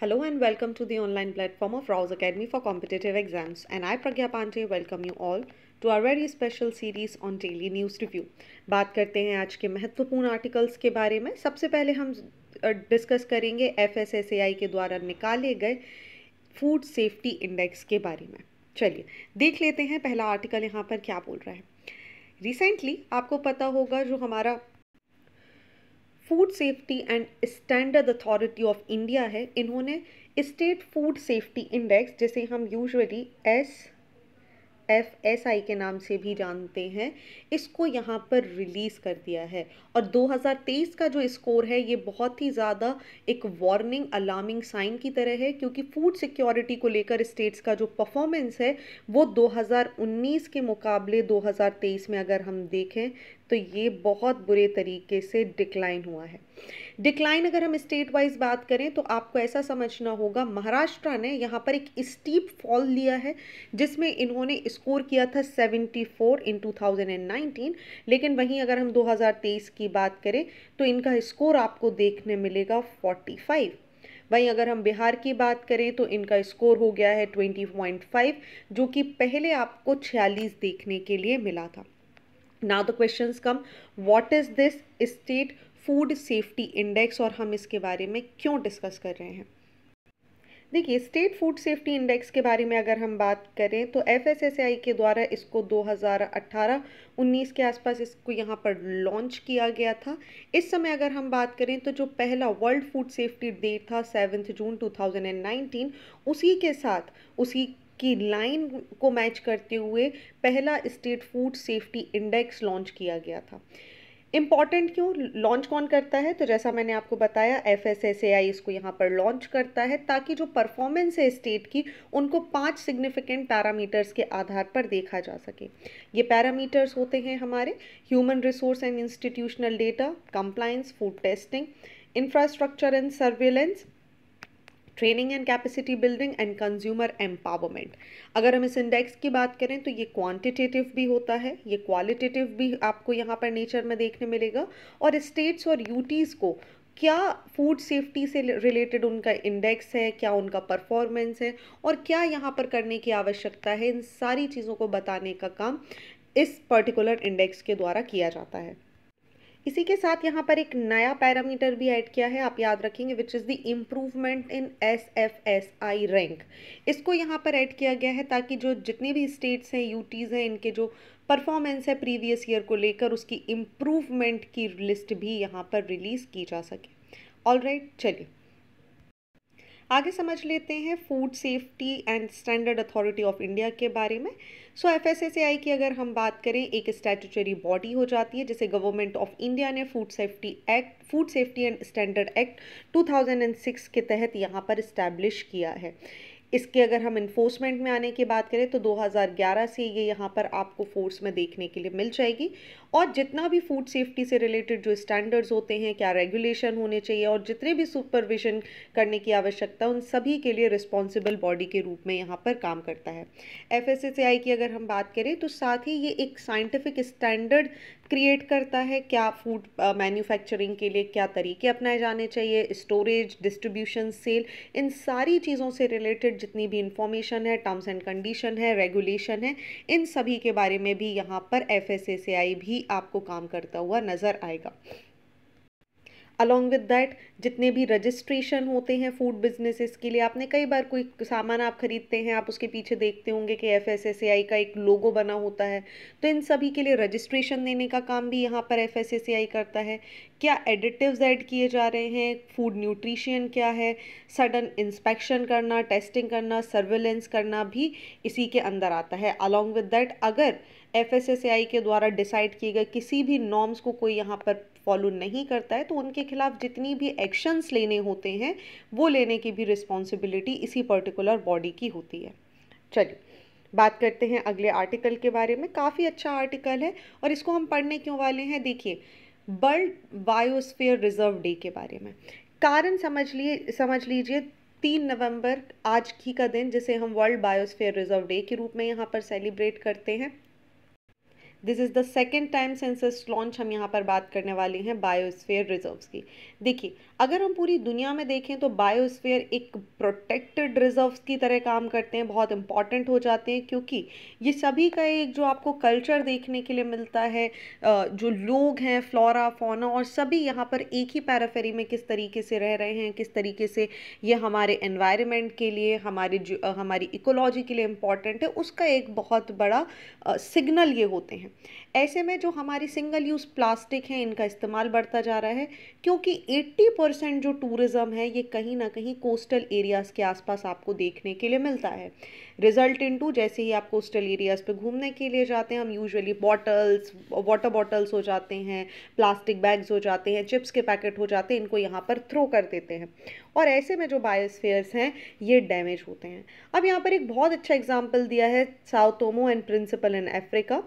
Hello and welcome to the online platform of Rouse Academy for competitive exams and I Pragya Pandey welcome you all to our very special series on daily news review बात करते हैं आज के महत्वपूर्ण articles के बारे में सबसे पहले हम डिस्कस करेंगे F S S A I के द्वारा निकाले गए फूड सेफ्टी इंडेक्स के बारे में चलिए देख लेते हैं पहला आर्टिकल यहाँ पर क्या बोल रहा है रिसेंटली आपको पता होगा जो हमारा food safety and standard authority of India है इन्होंने स्टेट फूड सेफ्टी इंडेक्स जिसे हम usually S F S I के नाम से भी जानते हैं इसको यहाँ पर रिलीज़ कर दिया है और 2023 का जो स्कोर है ये बहुत ही ज़्यादा एक वार्निंग अलार्मिंग साइन की तरह है क्योंकि फूड सिक्योरिटी को लेकर स्टेट्स का जो परफॉर्मेंस है वो 2019 के मुकाबले 2023 में अगर हम देखें तो ये बहुत बुरे तरीके से डिक्लाइन हुआ है डिक्लाइन अगर हम स्टेट वाइज बात करें तो आपको ऐसा समझना होगा महाराष्ट्र ने यहाँ पर एक स्टीप फॉल लिया है जिसमें इन्होंने स्कोर किया था 74 इन 2019 लेकिन वहीं अगर हम 2023 की बात करें तो इनका स्कोर आपको देखने मिलेगा 45 वहीं अगर हम बिहार की बात करें तो इनका स्कोर हो गया है 20.5 जो कि पहले आपको 46 देखने के लिए मिला था now the question come what is this state food safety index और हम इसके बारे में क्यों डिस्कस कर रहे हैं देखिए स्टेट फूड सेफ्टी इंडेक्स के बारे में अगर हम बात करें तो एफ के द्वारा इसको 2018-19 के आसपास इसको यहाँ पर लॉन्च किया गया था इस समय अगर हम बात करें तो जो पहला वर्ल्ड फूड सेफ्टी डे था सेवन्थ जून 2019 उसी के साथ उसी की लाइन को मैच करते हुए पहला state food safety index launch किया गया था इम्पॉर्टेंट क्यों लॉन्च कौन करता है तो जैसा मैंने आपको बताया F S S A I इसको यहाँ पर लॉन्च करता है ताकि जो परफॉर्मेंस है स्टेट की उनको पांच सिग्निफिकेंट पैरामीटर्स के आधार पर देखा जा सके ये पैरामीटर्स होते हैं हमारे human resource and institutional data compliance food testing infrastructure and surveillance training and capacity building and consumer empowerment अगर हम इस इंडेक्स की बात करें तो ये क्वांटिटेटिव भी होता है ये क्वालिटेटिव भी आपको यहाँ पर नेचर में देखने मिलेगा और स्टेट्स और यूटीज़ को क्या फूड सेफ्टी से रिलेटेड उनका इंडेक्स है क्या उनका परफॉर्मेंस है और क्या यहाँ पर करने की आवश्यकता है इन सारी चीज़ों को बताने का काम इस पर्टिकुलर इंडेक्स के द्वारा किया जाता है इसी के साथ यहाँ पर एक नया पैरामीटर भी ऐड किया है आप याद रखेंगे which is the improvement in S F S I rank इसको यहाँ पर ऐड किया गया है ताकि जो जितने भी स्टेट्स हैं यूटीज़ हैं इनके जो परफॉर्मेंस है प्रीवियस ईयर को लेकर उसकी इम्प्रूवमेंट की लिस्ट भी यहाँ पर रिलीज़ की जा सके ऑल राइट right, चलिए आगे समझ लेते हैं food safety and standard authority of India के बारे में so F S S A I अगर हम बात करें एक स्टैचूटरी बॉडी हो जाती है जिसे गवर्नमेंट ऑफ इंडिया ने food safety act food safety and standard act 2006 के तहत यहाँ पर इस्टेब्लिश किया है इसके अगर हम इन्फोर्समेंट में आने की बात करें तो 2011 से ये यहाँ पर आपको फोर्स में देखने के लिए मिल जाएगी और जितना भी फूड सेफ्टी से रिलेटेड जो स्टैंडर्ड्स होते हैं क्या रेगुलेशन होने चाहिए और जितने भी सुपरविजन करने की आवश्यकता उन सभी के लिए रिस्पॉन्सिबल बॉडी के रूप में यहाँ पर काम करता है एफ की अगर हम बात करें तो साथ ही ये एक साइंटिफिक स्टैंडर्ड क्रिएट करता है क्या फूड मैन्युफैक्चरिंग के लिए क्या तरीके अपनाए जाने चाहिए स्टोरेज डिस्ट्रीब्यूशन सेल इन सारी चीज़ों से रिलेटेड जितनी भी इंफॉर्मेशन है टर्म्स एंड कंडीशन है रेगुलेशन है इन सभी के बारे में भी यहाँ पर एफ भी आपको काम करता हुआ नज़र आएगा अलॉन्ग विद दैट जितने भी रजिस्ट्रेशन होते हैं फूड बिजनेसेस के लिए आपने कई बार कोई सामान आप खरीदते हैं आप उसके पीछे देखते होंगे कि F S S A I का एक लोगो बना होता है तो इन सभी के लिए रजिस्ट्रेशन देने का काम भी यहाँ पर F S S A I करता है क्या एडिटिव्स ऐड किए जा रहे हैं फूड न्यूट्रिशन क्या है सडन इंस्पेक्शन करना टेस्टिंग करना सर्वेलेंस करना भी इसी के अंदर आता है अलॉन्ग विद दैट अगर एफ के द्वारा डिसाइड किए गए किसी भी नॉर्म्स को कोई यहाँ पर फॉलो नहीं करता है तो उनके खिलाफ जितनी भी एक्शंस लेने होते हैं वो लेने की भी रिस्पॉन्सिबिलिटी इसी पर्टिकुलर बॉडी की होती है चलिए बात करते हैं अगले आर्टिकल के बारे में काफ़ी अच्छा आर्टिकल है और इसको हम पढ़ने क्यों वाले हैं देखिए वर्ल्ड बायोस्फेयर रिजर्व डे के बारे में कारण समझ लिए समझ लीजिए तीन नवंबर आज ही का दिन जिसे हम वर्ल्ड बायोस्फेयर रिजर्व डे के रूप में यहाँ पर सेलिब्रेट करते हैं this is the second time census launch हम यहाँ पर बात करने वाले हैं बायोस्फीयर रिजर्व्स की देखिए अगर हम पूरी दुनिया में देखें तो बायोस्फीयर एक प्रोटेक्टेड रिजर्व्स की तरह काम करते हैं बहुत इंपॉर्टेंट हो जाते हैं क्योंकि ये सभी का एक जो आपको कल्चर देखने के लिए मिलता है जो लोग हैं फ्लोरा फोना और सभी यहाँ पर एक ही पैराफेरी में किस तरीके से रह रहे हैं किस तरीके से ये हमारे एनवायरमेंट के लिए हमारे हमारी इकोलॉजी के लिए इम्पॉर्टेंट है उसका एक बहुत बड़ा सिग्नल ये होते हैं हैं ऐसे में जो हमारी सिंगल यूज़ प्लास्टिक हैं इनका इस्तेमाल बढ़ता जा रहा है क्योंकि 80 परसेंट जो टूरिज़्म है ये कहीं ना कहीं कोस्टल एरियाज़ के आसपास आपको देखने के लिए मिलता है रिजल्ट इन टू जैसे ही आप कोस्टल एरियाज़ पे घूमने के लिए जाते हैं हम यूजुअली बॉटल्स वाटर बॉटल्स हो जाते हैं प्लास्टिक बैग्स हो जाते हैं चिप्स के पैकेट हो जाते हैं इनको यहाँ पर थ्रो कर देते हैं और ऐसे में जो बायोस्फेयर्स हैं ये डैमेज होते हैं अब यहाँ पर एक बहुत अच्छा एग्जाम्पल दिया है ओमो एंड प्रिंसिपल इन अफ्रीका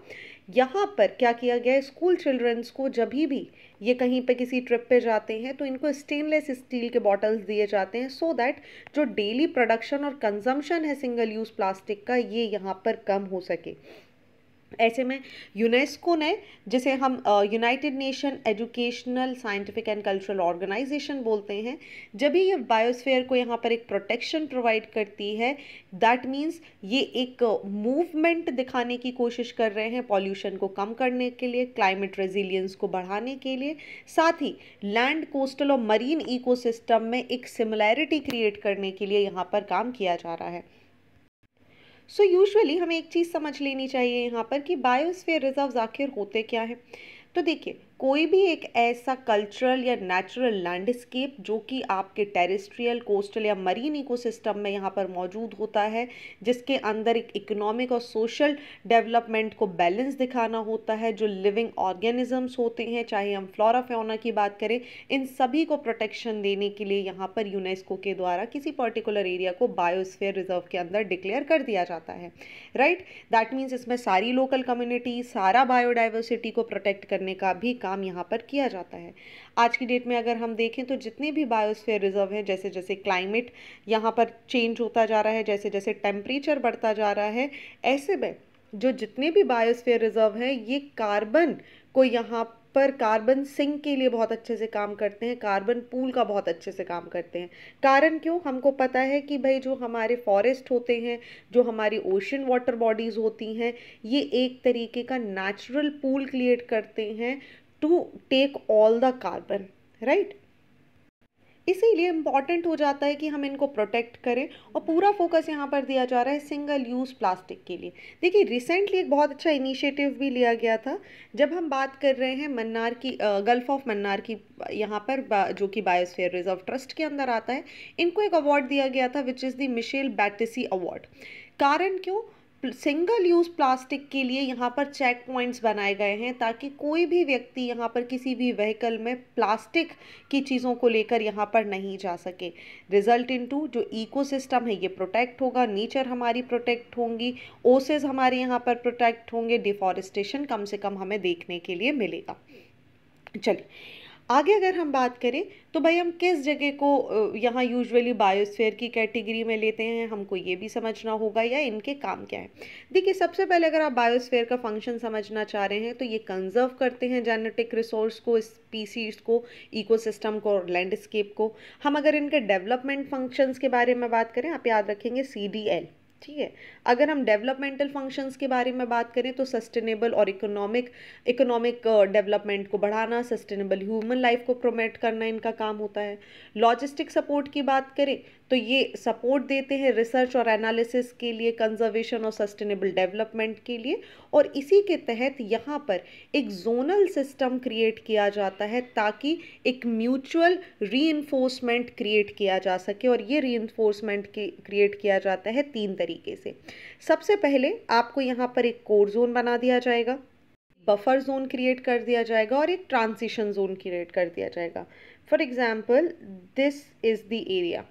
यहाँ पर क्या किया गया है स्कूल चिल्ड्रंस को जब भी ये कहीं पे किसी ट्रिप पे जाते हैं तो इनको स्टेनलेस स्टील के बॉटल्स दिए जाते हैं सो so दैट जो डेली प्रोडक्शन और कंजम्पशन है सिंगल यूज़ प्लास्टिक का ये यहाँ पर कम हो सके ऐसे में यूनेस्को ने जिसे हम United Nation educational scientific and cultural organization बोलते हैं जब भी ये बायोस्फेयर को यहाँ पर एक प्रोटेक्शन प्रोवाइड करती है दैट मीन्स ये एक मूवमेंट दिखाने की कोशिश कर रहे हैं पॉल्यूशन को कम करने के लिए क्लाइमेट रेजिलियंस को बढ़ाने के लिए साथ ही लैंड कोस्टल और मरीन इकोसिस्टम में एक सिमिलैरिटी क्रिएट करने के लिए यहाँ पर काम किया जा रहा है सो so यूजुअली हमें एक चीज़ समझ लेनी चाहिए यहाँ पर कि बायोस्फीयर रिजर्व्स आखिर होते क्या हैं तो देखिए कोई भी एक ऐसा कल्चरल या नेचुरल लैंडस्केप जो कि आपके टेरेस्ट्रियल कोस्टल या मरीन इकोसिस्टम में यहाँ पर मौजूद होता है जिसके अंदर एक इकोनॉमिक और सोशल डेवलपमेंट को बैलेंस दिखाना होता है जो लिविंग ऑर्गेनिजम्स होते हैं चाहे हम फ्लोरा फ्योना की बात करें इन सभी को प्रोटेक्शन देने के लिए यहाँ पर यूनेस्को के द्वारा किसी पर्टिकुलर एरिया को बायोस्फेयर रिजर्व के अंदर डिक्लेयर कर दिया जाता है राइट दैट मीन्स इसमें सारी लोकल कम्युनिटी सारा बायोडाइवर्सिटी को प्रोटेक्ट करने का भी काम यहाँ पर किया जाता है आज की डेट में अगर हम देखें तो जितने भी बायोस्फीयर रिजर्व हैं जैसे जैसे क्लाइमेट यहाँ पर चेंज होता जा रहा है जैसे जैसे टेम्परेचर बढ़ता जा रहा है ऐसे में जो जितने भी बायोस्फीयर रिजर्व हैं ये कार्बन को यहाँ पर कार्बन सिंक के लिए बहुत अच्छे से काम करते हैं कार्बन पूल का बहुत अच्छे से काम करते हैं कारण क्यों हमको पता है कि भाई जो हमारे फॉरेस्ट होते हैं जो हमारी ओशन वाटर बॉडीज़ होती हैं ये एक तरीके का नेचुरल पूल क्रिएट करते हैं to take all the carbon right इसीलिए इम्पॉर्टेंट हो जाता है कि हम इनको प्रोटेक्ट करें और पूरा फोकस यहाँ पर दिया जा रहा है सिंगल यूज़ प्लास्टिक के लिए देखिए रिसेंटली एक बहुत अच्छा इनिशिएटिव भी लिया गया था जब हम बात कर रहे हैं मन्नार की गल्फ ऑफ मन्नार की यहाँ पर जो कि बायोस्फेयर रिजर्व ट्रस्ट के अंदर आता है इनको एक अवार्ड दिया गया था which is the Michel Batisse award कारण क्यों सिंगल यूज़ प्लास्टिक के लिए यहाँ पर चेक पॉइंट्स बनाए गए हैं ताकि कोई भी व्यक्ति यहाँ पर किसी भी व्हीकल में प्लास्टिक की चीज़ों को लेकर यहाँ पर नहीं जा सके रिजल्ट इन टू जो इकोसिस्टम है ये प्रोटेक्ट होगा नेचर हमारी प्रोटेक्ट होंगी ओसेज हमारे यहाँ पर प्रोटेक्ट होंगे डिफॉरेस्टेशन कम से कम हमें देखने के लिए मिलेगा चलिए आगे अगर हम बात करें तो भाई हम किस जगह को यहाँ यूजुअली बायोस्फेयर की कैटेगरी में लेते हैं हमको ये भी समझना होगा या इनके काम क्या है देखिए सबसे पहले अगर आप बायोस्फेयर का फंक्शन समझना चाह रहे हैं तो ये कंजर्व करते हैं जेनेटिक रिसोर्स को स्पीसीज को इकोसिस्टम को और लैंडस्केप को हम अगर इनके डेवलपमेंट फंक्शंस के बारे में बात करें आप याद रखेंगे सी ठीक है अगर हम डेवलपमेंटल फंक्शंस के बारे में बात करें तो सस्टेनेबल और इकोनॉमिक इकोनॉमिक डेवलपमेंट को बढ़ाना सस्टेनेबल ह्यूमन लाइफ को प्रोमोट करना इनका काम होता है लॉजिस्टिक सपोर्ट की बात करें तो ये सपोर्ट देते हैं रिसर्च और एनालिसिस के लिए कंजर्वेशन और सस्टेनेबल डेवलपमेंट के लिए और इसी के तहत यहाँ पर एक जोनल सिस्टम क्रिएट किया जाता है ताकि एक म्यूचुअल री क्रिएट किया जा सके और ये री क्रिएट किया जाता है तीन तरीके से सबसे पहले आपको यहाँ पर एक कोर जोन बना दिया जाएगा बफर जोन क्रिएट कर दिया जाएगा और एक ट्रांजिशन जोन क्रिएट कर दिया जाएगा for example this is the area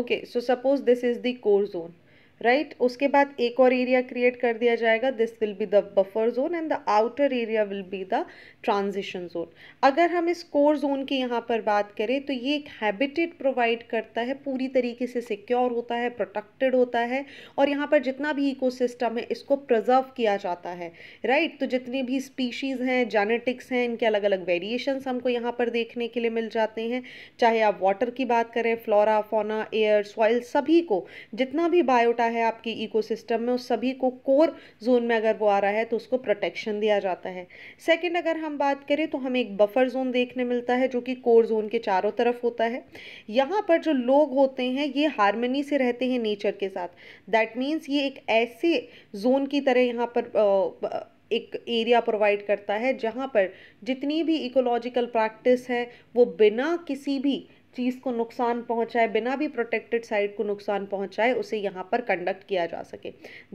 okay so suppose this is the core zone right right? उसके बाद एक और एरिया क्रिएट कर दिया जाएगा this will be the buffer zone and the outer area will be the transition zone अगर हम इस कोर जोन की यहाँ पर बात करें तो ये एक हैबिटेट प्रोवाइड करता है पूरी तरीके से सिक्योर होता है प्रोटेक्टेड होता है और यहाँ पर जितना भी इकोसिस्टम है इसको प्रिजर्व किया जाता है राइट right? तो जितनी भी स्पीशीज़ हैं जेनेटिक्स हैं इनके अलग अलग वेरिएशंस हमको यहाँ पर देखने के लिए मिल जाते हैं चाहे आप वाटर की बात करें फ्लोरा फोना एयर सॉइल सभी को जितना भी बायोटा है आपकी इकोसिस्टम में उस सभी को कोर जोन में अगर वो आ रहा है तो उसको प्रोटेक्शन दिया जाता है सेकेंड अगर हम बात करें तो हमें एक बफर जोन देखने मिलता है जो कि कोर जोन के चारों तरफ होता है यहाँ पर जो लोग होते हैं ये हारमनी से रहते हैं नेचर के साथ दैट मीन्स ये एक ऐसे जोन की तरह यहाँ पर आ, एक एरिया प्रोवाइड करता है जहाँ पर जितनी भी इकोलॉजिकल प्रैक्टिस है वो बिना किसी भी चीज़ को नुकसान पहुंचाए बिना भी प्रोटेक्टेड साइड को नुकसान पहुंचाए उसे यहाँ पर कंडक्ट किया जा सके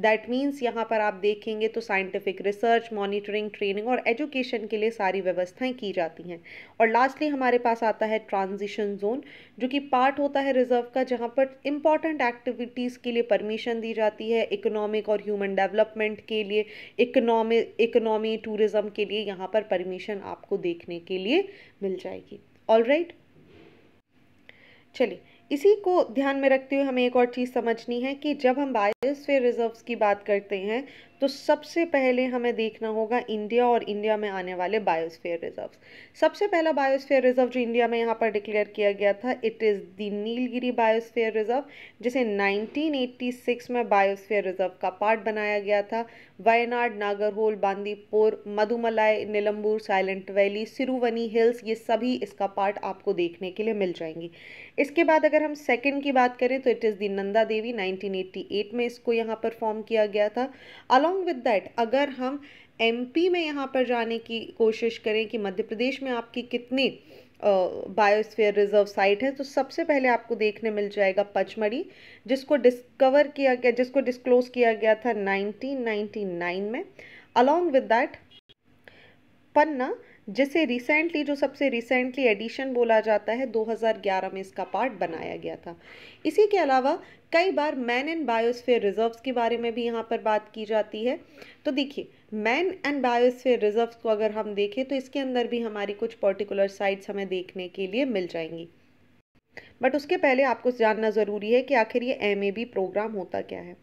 दैट मीन्स यहाँ पर आप देखेंगे तो साइंटिफिक रिसर्च मॉनिटरिंग ट्रेनिंग और एजुकेशन के लिए सारी व्यवस्थाएं की जाती हैं और लास्टली हमारे पास आता है ट्रांजिशन जोन जो कि पार्ट होता है रिजर्व का जहाँ पर इंपॉर्टेंट एक्टिविटीज़ के लिए परमिशन दी जाती है इकोनॉमिक और ह्यूमन डेवलपमेंट के लिए इकोनॉमिक इकोनॉमी टूरिज़्म के लिए यहाँ पर परमिशन आपको देखने के लिए मिल जाएगी ऑल राइट right? चलिए इसी को ध्यान में रखते हुए हमें एक और चीज़ समझनी है कि जब हम बायोस्फीयर रिजर्व्स की बात करते हैं तो सबसे पहले हमें देखना होगा इंडिया और इंडिया में आने वाले बायोस्फीयर रिजर्व सबसे पहला बायोस्फीयर रिजर्व जो इंडिया में यहाँ पर डिक्लेयर किया गया था it is the Nilgiri biosphere reserve जिसे 1986 में बायोस्फीयर रिजर्व का पार्ट बनाया गया था Wayanad Nagarhole Bandipur Mudumalai Nilambur Silent Valley Siruvani hills ये सभी इसका पार्ट आपको देखने के लिए मिल जाएंगी इसके बाद अगर हम सेकेंड की बात करें तो it is the Nanda Devi nineteen में इसको यहाँ पर फॉर्म किया गया था अलो अलोंग विद दैट अगर हम एमपी में यहाँ पर जाने की कोशिश करें कि मध्य प्रदेश में आपकी कितनी बायोस्फीयर रिजर्व साइट है तो सबसे पहले आपको देखने मिल जाएगा पचमढ़ी जिसको डिस्कवर किया गया जिसको डिस्क्लोज किया गया था 1999 में अलॉन्ग विद दैट पन्ना जिसे रिसेंटली जो सबसे रिसेंटली एडिशन बोला जाता है 2011 में इसका पार्ट बनाया गया था इसी के अलावा कई बार मैन एंड बायोस्फीयर रिजर्व्स के बारे में भी यहाँ पर बात की जाती है तो देखिए मैन एंड बायोस्फीयर रिजर्व्स को अगर हम देखें तो इसके अंदर भी हमारी कुछ पर्टिकुलर साइट्स हमें देखने के लिए मिल जाएंगी बट उसके पहले आपको जानना ज़रूरी है कि आखिर ये एम प्रोग्राम होता क्या है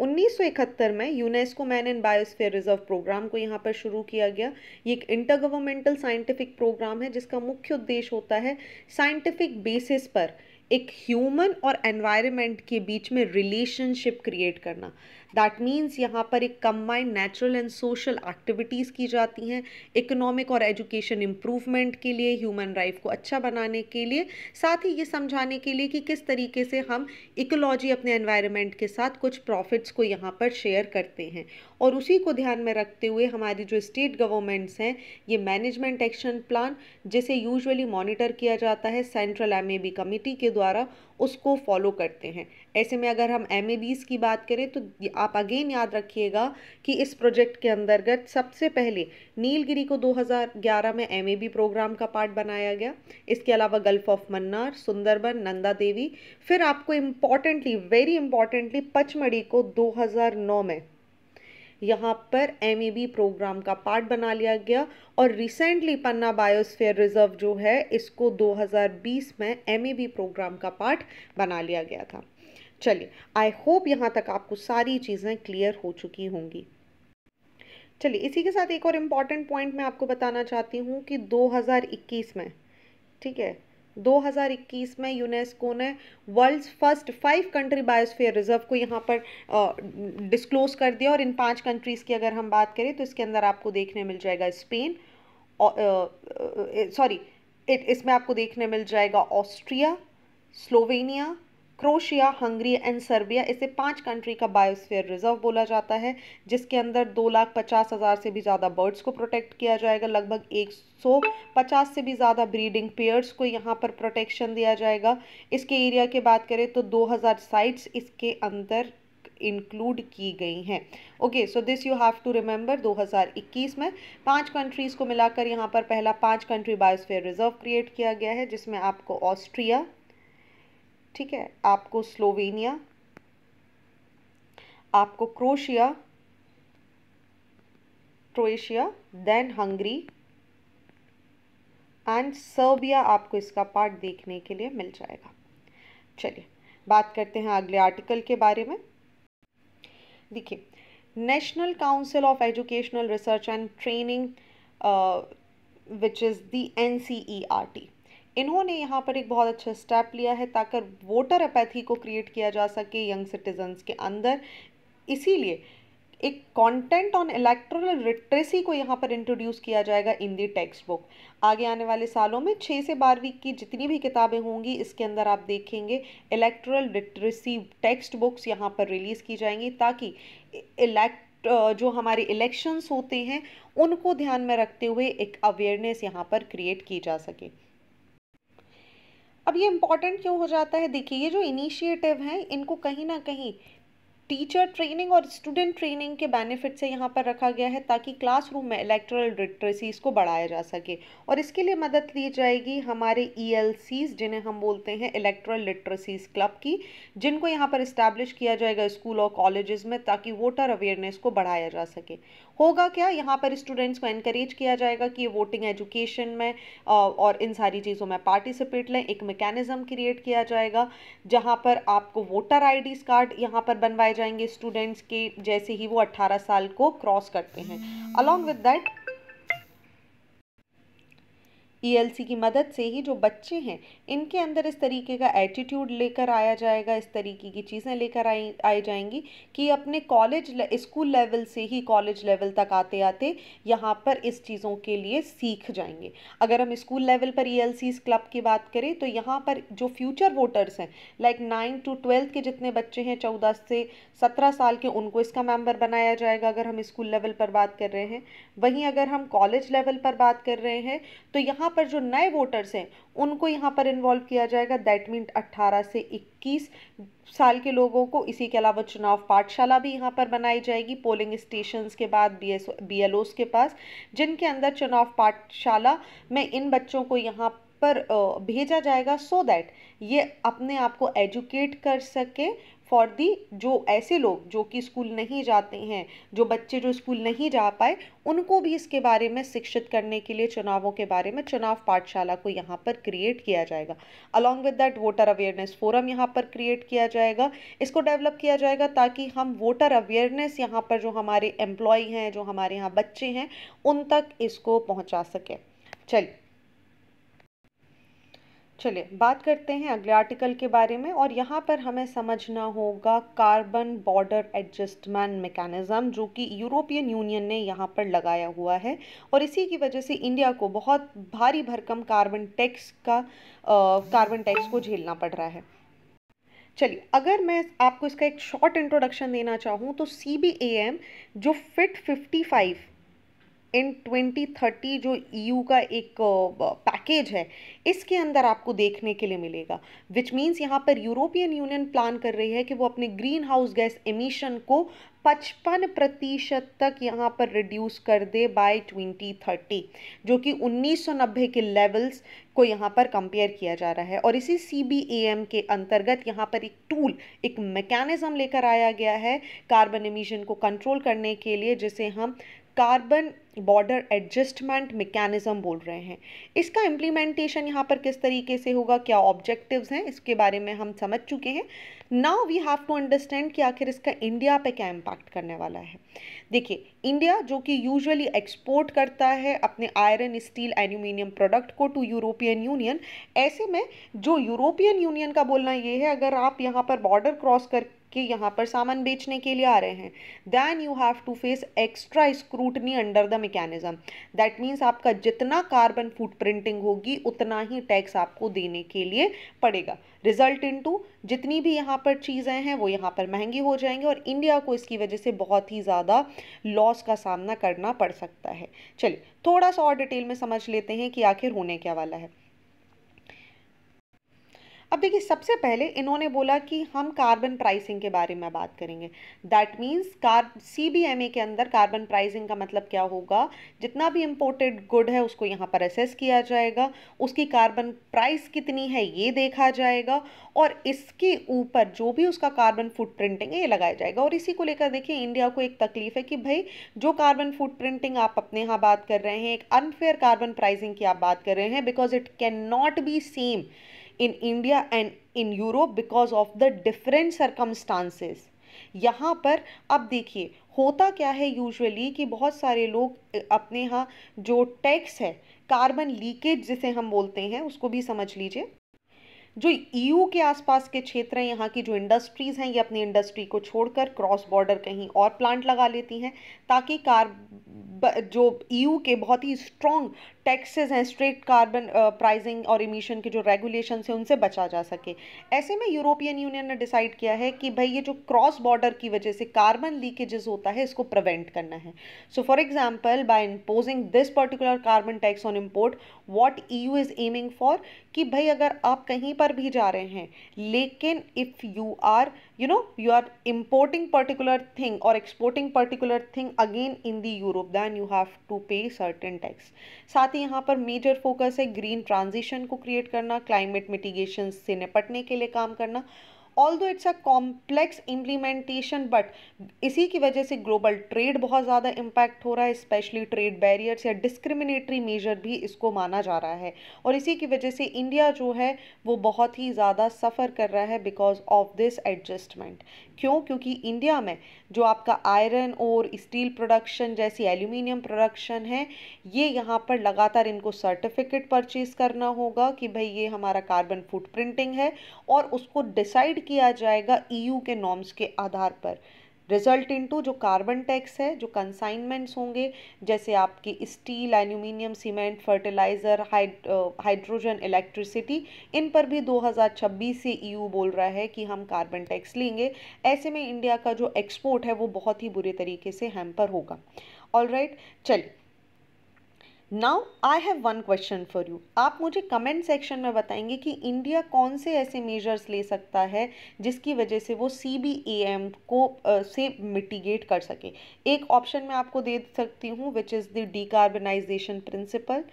1971 में UNESCO man and biosphere reserve programme को यहाँ पर शुरू किया गया ये एक इंटर गवर्नमेंटल साइंटिफिक प्रोग्राम है जिसका मुख्य उद्देश्य होता है साइंटिफिक बेसिस पर एक ह्यूमन और एनवायरनमेंट के बीच में रिलेशनशिप क्रिएट करना दैट मीन्स यहाँ पर एक combined natural and social activities की जाती हैं इकोनॉमिक और एजुकेशन इम्प्रूवमेंट के लिए ह्यूमन लाइफ को अच्छा बनाने के लिए साथ ही ये समझाने के लिए कि किस तरीके से हम इकोलॉजी अपने एनवायरमेंट के साथ कुछ प्रॉफिट्स को यहाँ पर शेयर करते हैं और उसी को ध्यान में रखते हुए हमारी जो स्टेट गवर्नमेंट्स हैं ये मैनेजमेंट एक्शन प्लान जिसे यूजुअली मॉनिटर किया जाता है सेंट्रल एम कमेटी के द्वारा उसको फॉलो करते हैं ऐसे में अगर हम एम की बात करें तो आप अगेन याद रखिएगा कि इस प्रोजेक्ट के अंतर्गत सबसे पहले नीलगिरी को 2011 में एम प्रोग्राम का पार्ट बनाया गया इसके अलावा गल्फ ऑफ मन्नार सुंदरबन नंदा देवी फिर आपको इम्पॉर्टेंटली वेरी इम्पॉर्टेंटली पचमढ़ी को 2009 में यहाँ पर एम प्रोग्राम का पार्ट बना लिया गया और रिसेंटली पन्ना बायोस्फेयर रिजर्व जो है इसको 2020 में एम प्रोग्राम का पार्ट बना लिया गया था चलिए आई होप यहाँ तक आपको सारी चीज़ें क्लियर हो चुकी होंगी चलिए इसी के साथ एक और इम्पॉर्टेंट पॉइंट मैं आपको बताना चाहती हूँ कि 2021 में ठीक है 2021 में यूनेस्को ने world's first five country biosphere reserve को यहाँ पर डिस्क्लोज कर दिया और इन पांच कंट्रीज़ की अगर हम बात करें तो इसके अंदर आपको देखने मिल जाएगा स्पेन सॉरी इसमें आपको देखने मिल जाएगा Austria Slovenia Croatia Hungary and Serbia इसे पांच कंट्री का बायोस्फीयर रिजर्व बोला जाता है जिसके अंदर दो लाख पचास हज़ार से भी ज़्यादा बर्ड्स को प्रोटेक्ट किया जाएगा लगभग एक सौ पचास से भी ज़्यादा ब्रीडिंग पेयर्स को यहाँ पर प्रोटेक्शन दिया जाएगा इसके एरिया की बात करें तो दो हज़ार साइट्स इसके अंदर इंक्लूड की गई हैं okay so this you have to remember 2021 में पांच कंट्रीज़ को मिलाकर यहाँ पर पहला पांच कंट्री बायोस्फीयर रिजर्व क्रिएट किया गया है जिसमें आपको ऑस्ट्रिया ठीक है आपको स्लोवेनिया आपको Croatia Croatia then Hungary and Serbia आपको इसका पार्ट देखने के लिए मिल जाएगा चलिए बात करते हैं अगले आर्टिकल के बारे में देखिए national council of educational research and training which is the N C E R T इन्होंने यहाँ पर एक बहुत अच्छा स्टेप लिया है ताकि वोटर अपैथी को क्रिएट किया जा सके यंग सिटीजन्स के अंदर इसीलिए एक कंटेंट ऑन इलेक्ट्रल लिटरेसी को यहाँ पर इंट्रोड्यूस किया जाएगा इन दी टेक्स्ट बुक आगे आने वाले सालों में छः से बारहवीं की जितनी भी किताबें होंगी इसके अंदर आप देखेंगे इलेक्ट्रल लिटरेसी टेक्स्ट बुक्स यहाँ पर रिलीज़ की जाएंगी ताकि इलेक्ट जो हमारे इलेक्शंस होते हैं उनको ध्यान में रखते हुए एक अवेयरनेस यहाँ पर क्रिएट की जा सके अब ये इम्पॉर्टेंट क्यों हो जाता है देखिए ये जो इनिशिएटिव हैं इनको कहीं ना कहीं टीचर ट्रेनिंग और स्टूडेंट ट्रेनिंग के बेनिफिट से यहाँ पर रखा गया है ताकि क्लासरूम में इलेक्ट्रल लिटरेसीज को बढ़ाया जा सके और इसके लिए मदद ली जाएगी हमारे ई e जिन्हें हम बोलते हैं इलेक्ट्रल लिटरेसीज क्लब की जिनको यहाँ पर इस्टेब्लिश किया जाएगा स्कूल और कॉलेजेस में ताकि वोटर अवेयरनेस को बढ़ाया जा सके होगा क्या यहाँ पर स्टूडेंट्स को इनक्रेज किया जाएगा कि वोटिंग एजुकेशन में और इन सारी चीज़ों में पार्टिसिपेट लें एक मैकेनिज़्म क्रिएट किया जाएगा जहाँ पर आपको वोटर आई कार्ड यहाँ पर बनवाए जाएंगे स्टूडेंट्स के जैसे ही वो 18 साल को क्रॉस करते हैं along with that ELC e की मदद से ही जो बच्चे हैं इनके अंदर इस तरीके का एटीट्यूड लेकर आया जाएगा इस तरीके की चीज़ें लेकर आई आई जाएंगी कि अपने कॉलेज स्कूल लेवल से ही कॉलेज लेवल तक आते आते यहाँ पर इस चीज़ों के लिए सीख जाएंगे अगर हम स्कूल लेवल पर ई e क्लब की बात करें तो यहाँ पर जो फ्यूचर वोटर्स हैं लाइक नाइन टू ट्वेल्थ के जितने बच्चे हैं चौदह से सत्रह साल के उनको इसका मेम्बर बनाया जाएगा अगर हम स्कूल लेवल पर बात कर रहे हैं वहीं अगर हम कॉलेज लेवल पर बात कर रहे हैं तो यहाँ पर जो नए वोटर्स हैं उनको यहाँ पर इन्वॉल्व किया जाएगा दैट मीन 18 से 21 साल के लोगों को इसी के अलावा चुनाव पाठशाला भी यहाँ पर बनाई जाएगी पोलिंग स्टेशंस के बाद बी एस के पास जिनके अंदर चुनाव पाठशाला में इन बच्चों को यहाँ पर भेजा जाएगा सो so दैट ये अपने आप को एजुकेट कर सकें फॉर दी जो ऐसे लोग जो कि स्कूल नहीं जाते हैं जो बच्चे जो स्कूल नहीं जा पाए उनको भी इसके बारे में शिक्षित करने के लिए चुनावों के बारे में चुनाव पाठशाला को यहाँ पर क्रिएट किया जाएगा along with that voter awareness forum यहाँ पर क्रिएट किया जाएगा इसको डेवलप किया जाएगा ताकि हम वोटर अवेयरनेस यहाँ पर जो हमारे एम्प्लॉय हैं जो हमारे यहाँ बच्चे हैं उन तक इसको पहुँचा सकें चलिए चलिए बात करते हैं अगले आर्टिकल के बारे में और यहाँ पर हमें समझना होगा कार्बन बॉर्डर एडजस्टमेंट मेकैनिज़्म जो कि यूरोपियन यूनियन ने यहाँ पर लगाया हुआ है और इसी की वजह से इंडिया को बहुत भारी भरकम कार्बन टैक्स का कार्बन टैक्स को झेलना पड़ रहा है चलिए अगर मैं आपको इसका एक शॉर्ट इंट्रोडक्शन देना चाहूँ तो सी जो फिट फिफ्टी फाइव इन 2030 जो ईयू e का एक पैकेज है इसके अंदर आपको देखने के लिए मिलेगा विच मीन्स यहाँ पर यूरोपियन यूनियन प्लान कर रही है कि वो अपने ग्रीन हाउस गैस एमिशन को 55 प्रतिशत तक यहाँ पर रिड्यूस कर दे बाय 2030 जो कि 1990 के लेवल्स को यहाँ पर कंपेयर किया जा रहा है और इसी सी के अंतर्गत यहाँ पर एक टूल एक मैकेनिज़्म लेकर आया गया है कार्बन एमिशन को कंट्रोल करने के लिए जिसे हम कार्बन बॉर्डर एडजस्टमेंट मेकेनिज़म बोल रहे हैं इसका इम्प्लीमेंटेशन यहाँ पर किस तरीके से होगा क्या ऑब्जेक्टिव्स हैं इसके बारे में हम समझ चुके हैं now we have to understand कि आखिर इसका इंडिया पे क्या इम्पैक्ट करने वाला है देखिए इंडिया जो कि यूजुअली एक्सपोर्ट करता है अपने आयरन स्टील एल्यूमिनियम प्रोडक्ट को टू यूरोपियन यूनियन ऐसे में जो यूरोपियन यूनियन का बोलना ये है अगर आप यहाँ पर बॉर्डर क्रॉस कर कि यहाँ पर सामान बेचने के लिए आ रहे हैं then you have to face extra scrutiny under the mechanism that means आपका जितना कार्बन फूट प्रिंटिंग होगी उतना ही टैक्स आपको देने के लिए पड़ेगा रिजल्ट इन टू जितनी भी यहाँ पर चीज़ें हैं वो यहाँ पर महंगी हो जाएंगी और इंडिया को इसकी वजह से बहुत ही ज़्यादा लॉस का सामना करना पड़ सकता है चलिए थोड़ा सा और डिटेल में समझ लेते हैं कि आखिर होने क्या वाला है अब देखिए सबसे पहले इन्होंने बोला कि हम कार्बन प्राइसिंग के बारे में बात करेंगे that means car C B M A के अंदर कार्बन प्राइसिंग का मतलब क्या होगा जितना भी इम्पोर्टेड गुड है उसको यहाँ पर असेस किया जाएगा उसकी कार्बन प्राइस कितनी है ये देखा जाएगा और इसके ऊपर जो भी उसका कार्बन फूड प्रिंटिंग है ये लगाया जाएगा और इसी को लेकर देखिए इंडिया को एक तकलीफ है कि भाई जो कार्बन फूड प्रिंटिंग आप अपने यहाँ बात कर रहे हैं एक अनफेयर कार्बन प्राइसिंग की आप बात कर रहे हैं because it can not be same in India and in Europe because of the different circumstances. यहाँ पर अब देखिए होता क्या है यूजुअली कि बहुत सारे लोग अपने यहाँ जो टैक्स है कार्बन लीकेज जिसे हम बोलते हैं उसको भी समझ लीजिए जो ईयू e के आसपास के क्षेत्र हैं यहाँ की जो इंडस्ट्रीज़ हैं ये अपनी इंडस्ट्री को छोड़कर क्रॉस बॉर्डर कहीं और प्लांट लगा लेती हैं ताकि कार जो ईयू e के बहुत ही स्ट्रॉन्ग टैक्सेस हैं स्ट्रिक्ट कार्बन प्राइसिंग और इमीशन के जो रेगुलेशन हैं उनसे बचा जा सके ऐसे में यूरोपियन यूनियन ने डिसाइड किया है कि भाई ये जो क्रॉस बॉर्डर की वजह से कार्बन लीकेजेस होता है इसको प्रिवेंट करना है so for example by imposing this particular carbon tax on import what E is aiming for कि भाई अगर आप कहीं पर भी जा रहे हैं लेकिन if you are you know you are importing particular thing or exporting particular thing again in the europe then you have to pay certain tax sath hi yahan par major focus hai green transition ko create karna climate mitigation se nipatne ke liye kaam karna although it's a complex implementation but इसी की वजह से global trade बहुत ज़्यादा impact हो रहा है specially trade barriers या डिस्क्रिमिनेटरी मेजर भी इसको माना जा रहा है और इसी की वजह से इंडिया जो है वो बहुत ही ज़्यादा सफ़र कर रहा है बिकॉज ऑफ दिस एडजस्टमेंट क्यों क्योंकि इंडिया में जो आपका आयरन और स्टील प्रोडक्शन जैसी एल्यूमिनियम प्रोडक्शन है ये यहाँ पर लगातार इनको सर्टिफिकेट परचेज़ करना होगा कि भाई ये हमारा कार्बन फुट प्रिंटिंग है और उसको डिसाइड किया जाएगा ईयू e के नॉर्म्स के आधार पर रिजल्ट इनटू जो कार्बन टैक्स है जो कंसाइनमेंट्स होंगे जैसे आपकी steel aluminium cement fertiliser hydrogen electricity इन पर भी 2026 से ईयू e बोल रहा है कि हम कार्बन टैक्स लेंगे ऐसे में इंडिया का जो एक्सपोर्ट है वो बहुत ही बुरे तरीके से हैम्पर होगा ऑल राइट right, चलिए now I have one question for you आप मुझे कमेंट सेक्शन में बताएंगे कि इंडिया कौन से ऐसे मेजर्स ले सकता है जिसकी वजह से वो सी बी ए एम को uh, से मिटिगेट कर सके एक ऑप्शन मैं आपको दे सकती हूँ which is the decarbonisation principle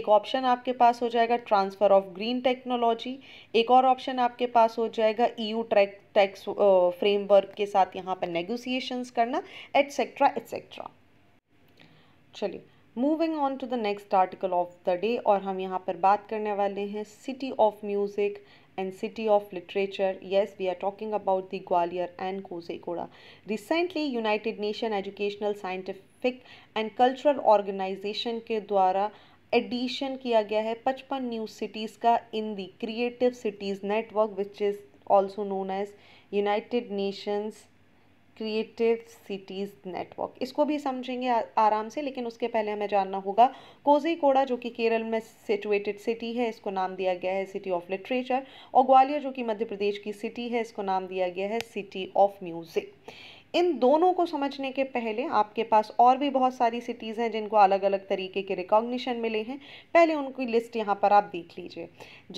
एक ऑप्शन आपके पास हो जाएगा ट्रांसफ़र ऑफ ग्रीन टेक्नोलॉजी एक और ऑप्शन आपके पास हो जाएगा E U track tax framework के साथ यहाँ पर नेगोसिएशंस करना एट्सेट्रा एट्सेट्रा चलिए moving on to the next article of the day और हम यहाँ पर बात करने वाले हैं city of music and city of literature yes we are talking about the Gwalior and Kozhikode recently United Nation educational scientific and cultural Organization के द्वारा एडिशन किया गया है पचपन न्यू सिटीज़ का in creative cities network which is also known as United Nations Creative Cities Network इसको भी समझेंगे आराम से लेकिन उसके पहले हमें जानना होगा कोड़ा जो कि केरल में सिचुएटेड सिटी है इसको नाम दिया गया है सिटी ऑफ लिटरेचर और ग्वालियर जो कि मध्य प्रदेश की सिटी है इसको नाम दिया गया है सिटी ऑफ म्यूज़िक इन दोनों को समझने के पहले आपके पास और भी बहुत सारी सिटीज़ हैं जिनको अलग अलग तरीके के रिकॉग्निशन मिले हैं पहले उनकी लिस्ट यहाँ पर आप देख लीजिए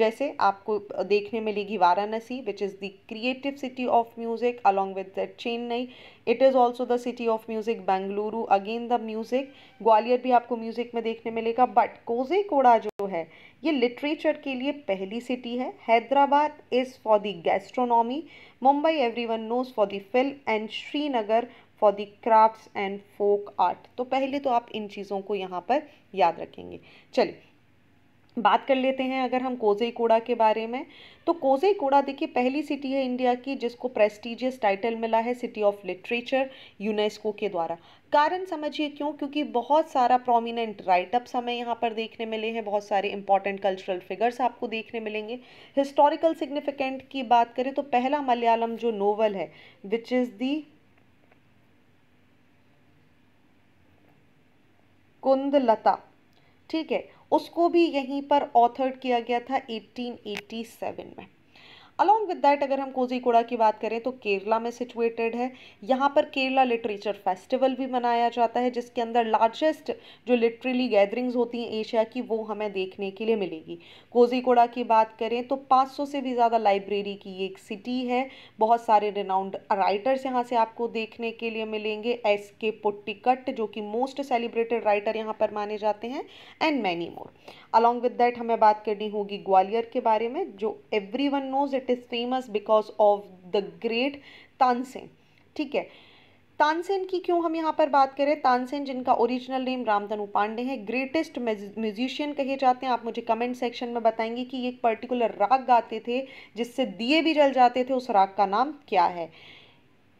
जैसे आपको देखने मिलेगी Varanasi which is the creative city of music along with Chennai it is also the city of music Bengaluru again the music Gwalior भी आपको म्यूज़िक में देखने मिलेगा बट कोजे जो है ये लिटरेचर के लिए पहली सिटी है Hyderabad is for the gastronomy Mumbai everyone knows for the film and Srinagar for the crafts and folk art तो पहले तो आप इन चीज़ों को यहाँ पर याद रखेंगे चलिए बात कर लेते हैं अगर हम कोजई कोड़ा के बारे में तो कोजई कोड़ा देखिए पहली सिटी है इंडिया की जिसको प्रेस्टिजियस टाइटल मिला है सिटी ऑफ लिटरेचर यूनेस्को के द्वारा कारण समझिए क्यों क्योंकि बहुत सारा प्रोमिनेंट राइटअप्स हमें यहाँ पर देखने मिले हैं बहुत सारे इंपॉर्टेंट कल्चरल फिगर्स आपको देखने मिलेंगे हिस्टोरिकल सिग्निफिकेंट की बात करें तो पहला मलयालम जो नोवल है विच इज़ दी कुंदलता ठीक है उसको भी यहीं पर ऑथर्ड किया गया था 1887 में अलॉन्ग विद दैट अगर हम कोजीकोड़ा की बात करें तो केरला में सिचुएटेड है यहाँ पर केरला लिटरेचर फेस्टिवल भी मनाया जाता है जिसके अंदर लार्जेस्ट जो लिटरेली गैदरिंग्स होती हैं एशिया की वो हमें देखने के लिए मिलेगी कोजीकोड़ा की बात करें तो 500 से भी ज़्यादा लाइब्रेरी की एक सिटी है बहुत सारे रिनाउंड राइटर्स यहाँ से आपको देखने के लिए मिलेंगे एस के पुट्टिकट जो कि मोस्ट सेलिब्रेटेड राइटर यहाँ पर माने जाते हैं and many more along with that हमें बात करनी होगी ग्वालियर के बारे में जो everyone knows it is famous because of the great Tansen ठीक है तानसेन की क्यों हम यहाँ पर बात करें तानसेन जिनका ओरिजिनल नेम रामधनु पांडे हैं ग्रेटेस्ट म्यूजिशियन कहे जाते हैं आप मुझे कमेंट सेक्शन में बताएंगे कि ये एक पर्टिकुलर राग गाते थे जिससे दिए भी जल जाते थे उस राग का नाम क्या है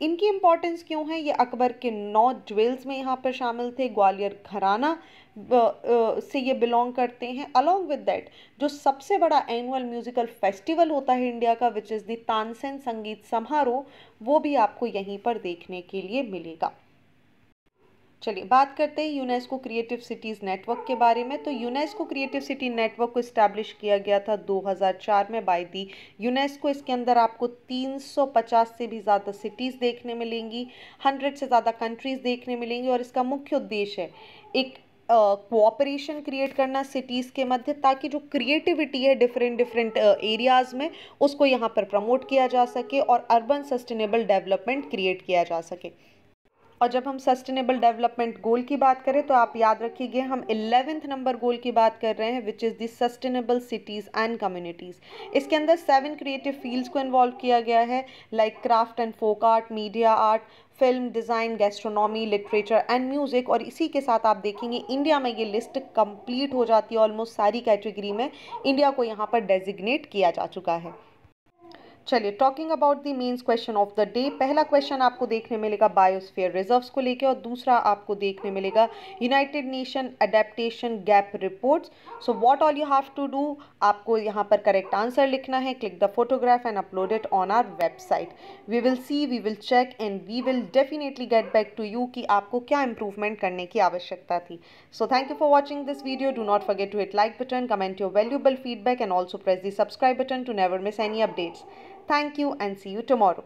इनकी इम्पोर्टेंस क्यों है ये अकबर के नौ ज्वेल्स में यहाँ पर शामिल थे ग्वालियर घराना से ये बिलोंग करते हैं अलॉन्ग विद डेट जो सबसे बड़ा एनुअल म्यूज़िकल फेस्टिवल होता है इंडिया का विच इज़ दानसेन तानसेन संगीत समारोह वो भी आपको यहीं पर देखने के लिए मिलेगा चलिए बात करते हैं यूनेस्को क्रिएटिव सिटीज़ नेटवर्क के बारे में तो यूनेस्को क्रिएटिव सिटी नेटवर्क को इस्टेब्लिश किया गया था 2004 में बाई दी यूनेस्को इसके अंदर आपको 350 से भी ज़्यादा सिटीज़ देखने मिलेंगी 100 से ज़्यादा कंट्रीज़ देखने मिलेंगी और इसका मुख्य उद्देश्य है एक कोऑपरेशन uh, क्रिएट करना सिटीज़ के मध्य ताकि जो क्रिएटिविटी है डिफरेंट डिफरेंट एरियाज़ में उसको यहाँ पर प्रमोट किया जा सके और अर्बन सस्टेनेबल डेवलपमेंट क्रिएट किया जा सके और जब हम सस्टेनेबल डेवलपमेंट गोल की बात करें तो आप याद रखिए हम इलेवेंथ नंबर गोल की बात कर रहे हैं which is the sustainable cities and communities इसके अंदर सेवन क्रिएटिव फील्ड्स को इन्वॉल्व किया गया है like craft and folk art media art film design gastronomy literature and music और इसी के साथ आप देखेंगे इंडिया में ये लिस्ट कंप्लीट हो जाती है ऑलमोस्ट सारी कैटेगरी में इंडिया को यहाँ पर डेजिग्नेट किया जा चुका है चलिए talking about the mains question of the day पहला क्वेश्चन आपको देखने मिलेगा बायोस्फीयर रिजर्व्स को लेके और दूसरा आपको देखने मिलेगा United Nation adaptation gap reports so what all you have to do आपको यहाँ पर करेक्ट आंसर लिखना है click the photograph and upload it on our website we will see we will check and we will definitely get back to you कि आपको क्या improvement करने की आवश्यकता थी so thank you for watching this video do not forget to hit like button comment your valuable feedback and also press the subscribe button to never miss any updates Thank you and see you tomorrow.